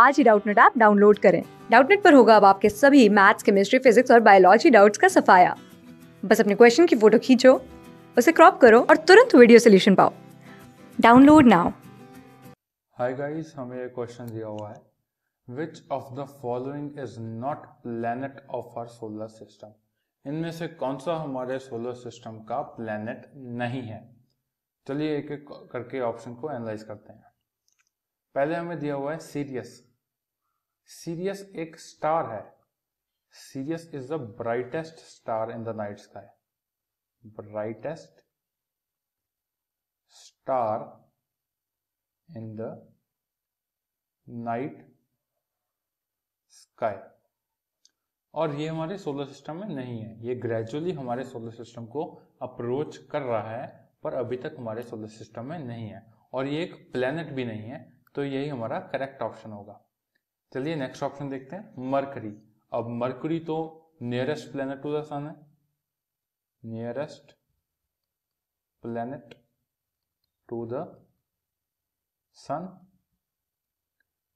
आज ही Doubtnut app download करें डाउटनेट पर होगा अब आपके सभी मैथ्स केमिस्ट्री फिजिक्स और बायोलॉजी डाउट्स का सफाया बस अपने क्वेश्चन की फोटो खींचो उसे क्रॉप करो और तुरंत वीडियो सोल्यूशन पाओ डाउनलोड नाउ हाय गाइस हमें एक क्वेश्चन दिया हुआ है which of the following is not planet of our solar system इनमें से कौन सा हमारे सोलर सिस्टम का प्लैनेट नहीं है चलिए एक एक करके ऑप्शन को एनालाइज करते हैं पहले हमें दिया हुआ है सीरियस सीरियस एक स्टार है Sirius is the brightest star in the night sky brightest star in the night sky और ये हमारे सोलर सिस्टम में नहीं है ये ग्रेजुअली हमारे सोलर सिस्टम को अप्रोच कर रहा है पर अभी तक हमारे सोलर सिस्टम में नहीं है और ये एक प्लेनेट भी नहीं है तो यही हमारा करेक्ट ऑप्शन होगा चलिए नेक्स्ट ऑप्शन देखते हैं मरकरी अब मरकरी तो nearest planet to the sun है nearest planet to the sun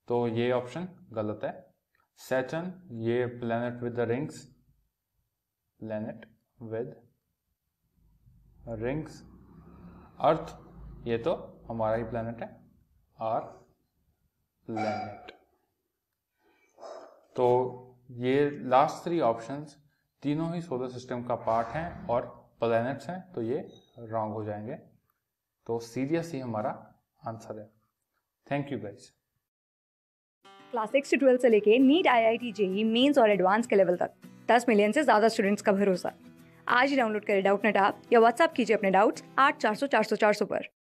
तो ये ऑप्शन गलत है सेटन ये planet with the rings planet with rings Earth ये तो हमारा ही प्लेनेट है आर प्लेनेट तो ये लास्ट थ्री ऑप्शंस तीनों ही सोलर सिस्टम का पार्ट हैं और प्लैनेट्स हैं तो ये रॉन्ग हो जाएंगे तो सीरियस ही हमारा आंसर है thank you guys class six से ट्वेल्थ से लेके NEET I I T JEE mains और एडवांस के लेवल तक दस मिलियन से ज़्यादा स्टूडेंट्स का भरोसा आज ही डाउनलोड करें डाउट नेट आप या व्हाट्सअप कीजिए अपने डाउट्स आठ चार सौ चार सौ चार सौ पर